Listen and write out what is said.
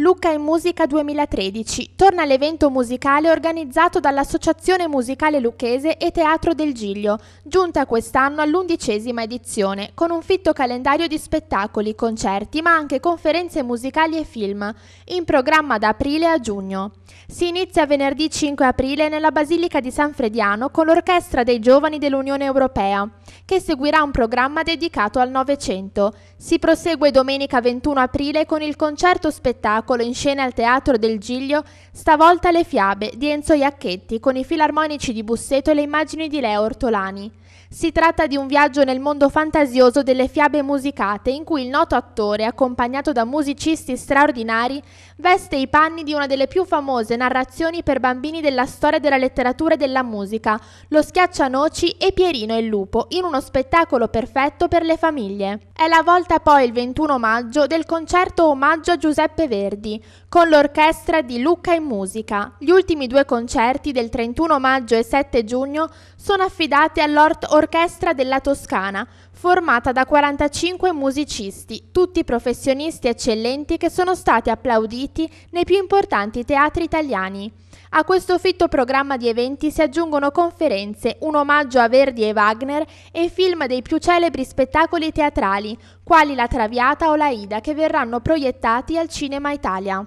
Lucca in Musica 2013 torna l'evento musicale organizzato dall'Associazione Musicale Lucchese e Teatro del Giglio, giunta quest'anno all'undicesima edizione, con un fitto calendario di spettacoli, concerti, ma anche conferenze musicali e film, in programma da aprile a giugno. Si inizia venerdì 5 aprile nella Basilica di San Frediano con l'Orchestra dei Giovani dell'Unione Europea, che seguirà un programma dedicato al Novecento. Si prosegue domenica 21 aprile con il concerto spettacolo spettacolo in scena al Teatro del Giglio, stavolta le fiabe di Enzo Iacchetti con i filarmonici di Busseto e le immagini di Leo Ortolani. Si tratta di un viaggio nel mondo fantasioso delle fiabe musicate in cui il noto attore, accompagnato da musicisti straordinari, veste i panni di una delle più famose narrazioni per bambini della storia della letteratura e della musica, Lo Schiaccianoci e Pierino e il Lupo, in uno spettacolo perfetto per le famiglie. È la volta poi il 21 maggio del concerto Omaggio a Giuseppe Verdi, con l'orchestra di Lucca in Musica. Gli ultimi due concerti del 31 maggio e 7 giugno sono affidati all'Ort Orchestra della Toscana, formata da 45 musicisti, tutti professionisti eccellenti che sono stati applauditi nei più importanti teatri italiani. A questo fitto programma di eventi si aggiungono conferenze, un omaggio a Verdi e Wagner e film dei più celebri spettacoli teatrali quali la Traviata o la Ida che verranno proiettati al Cinema Italia.